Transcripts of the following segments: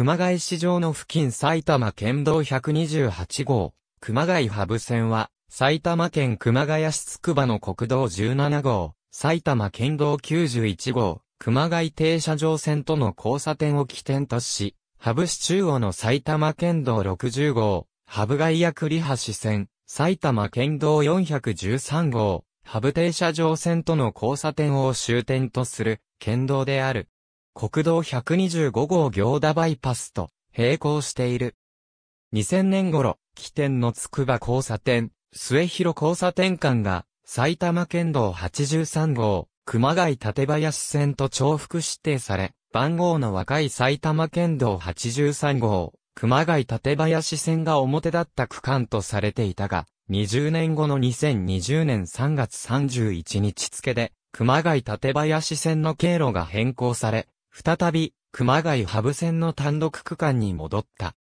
熊谷市場の付近埼玉県道128号、熊谷ハブ線は、埼玉県熊谷市つくばの国道17号、埼玉県道91号、熊谷停車場線との交差点を起点とし、ハブ市中央の埼玉県道60号、ハブ街や栗橋線、埼玉県道413号、ハブ停車場線との交差点を終点とする、県道である。国道125号行田バイパスと並行している。2000年頃、起点の筑波交差点、末広交差点間が埼玉県道83号、熊谷立林線と重複指定され、番号の若い埼玉県道83号、熊谷立林線が表だった区間とされていたが、20年後の2020年3月31日付で、熊谷立林線の経路が変更され、再び、熊谷ハブ線の単独区間に戻った。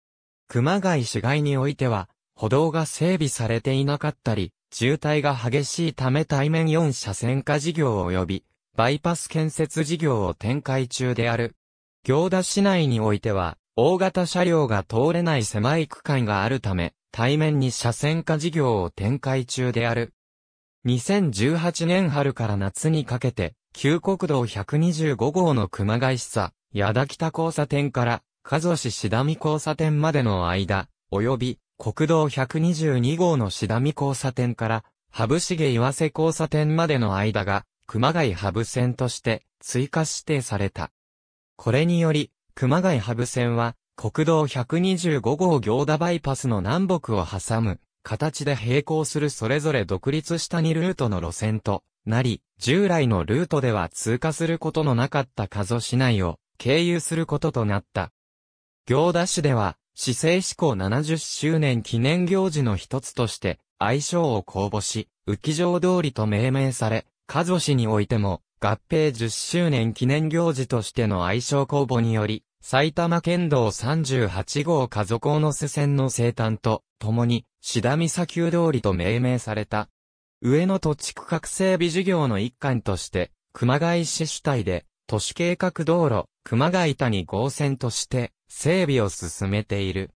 熊谷市街においては、歩道が整備されていなかったり、渋滞が激しいため対面4車線化事業及び、バイパス建設事業を展開中である。行田市内においては、大型車両が通れない狭い区間があるため、対面に車線化事業を展開中である。2018年春から夏にかけて、旧国道125号の熊谷市佐、矢田北交差点から、加須市志田見交差点までの間、及び、国道122号の志田見交差点から、羽生重岩瀬交差点までの間が、熊谷羽生線として追加指定された。これにより、熊谷羽生線は、国道125号行田バイパスの南北を挟む、形で並行するそれぞれ独立した2ルートの路線となり、従来のルートでは通過することのなかった加須市内を経由することとなった。行田市では、市政志向70周年記念行事の一つとして、愛称を公募し、浮上通りと命名され、加須市においても、合併10周年記念行事としての愛称公募により、埼玉県道38号加須港の瀬線の生誕と、共に、志田岬丘通りと命名された。上野土地区画整備事業の一環として、熊谷市主体で、都市計画道路、熊谷谷合線として、整備を進めている。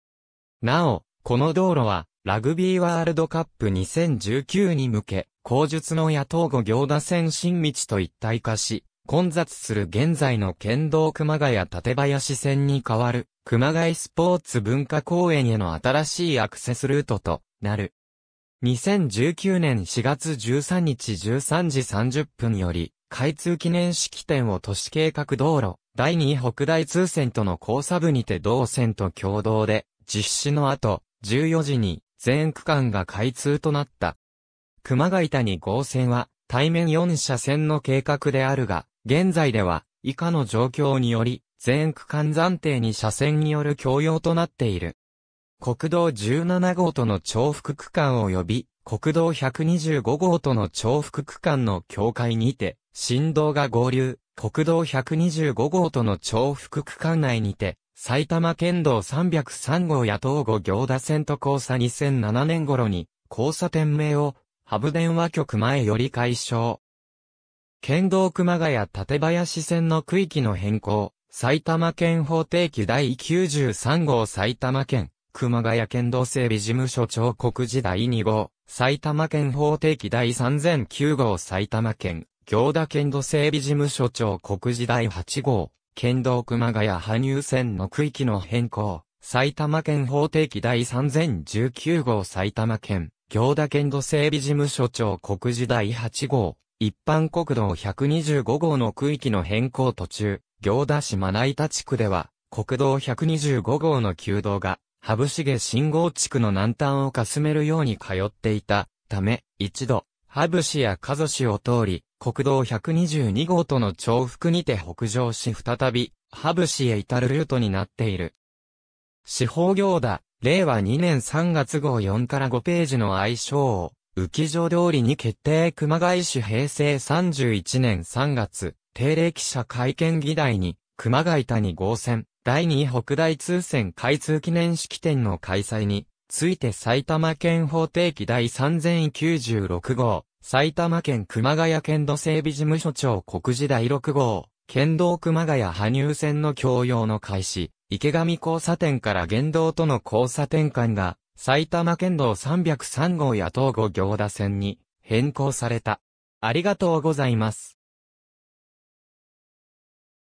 なお、この道路は、ラグビーワールドカップ2019に向け、後述の野党後行田線新道と一体化し、混雑する現在の県道熊谷立林線に代わる、熊谷スポーツ文化公園への新しいアクセスルートとなる。2019年4月13日13時30分より、開通記念式典を都市計画道路、第2北大通線との交差部にて同線と共同で、実施の後、14時に全区間が開通となった。熊谷谷合線は、対面4車線の計画であるが、現在では、以下の状況により、全区間暫定に車線による共用となっている。国道17号との重複区間及び、国道125号との重複区間の境界にて、振動が合流、国道125号との重複区間内にて、埼玉県道303号野党後行田線と交差2007年頃に、交差点名を、ハブ電話局前より解消。県道熊谷館林線の区域の変更、埼玉県法定期第93号埼玉県熊谷県道整備事務所長国時代2号、埼玉県法定期第3009号埼玉県、行田県道整備事務所長国時代8号、県道熊谷羽生線の区域の変更、埼玉県法定期第3019号埼玉県、行田県道整備事務所長国時第8号、一般国道125号の区域の変更途中、行田市真内田地区では、国道125号の旧道が、羽生ゲ信号地区の南端をかすめるように通っていたため、一度、羽生やカゾシを通り、国道122号との重複にて北上し再び、羽生へ至るルートになっている。司法行だ、令和2年3月号4から5ページの愛称を、浮上通りに決定熊谷市平成31年3月、定例記者会見議題に、熊谷谷合戦、第2北大通船開通記念式典の開催に、ついて埼玉県法定期第3096号、埼玉県熊谷県土整備事務所長国時第6号、県道熊谷羽生線の共用の開始、池上交差点から原道との交差点間が、埼玉県道303号や東五行田線に変更された。ありがとうございます。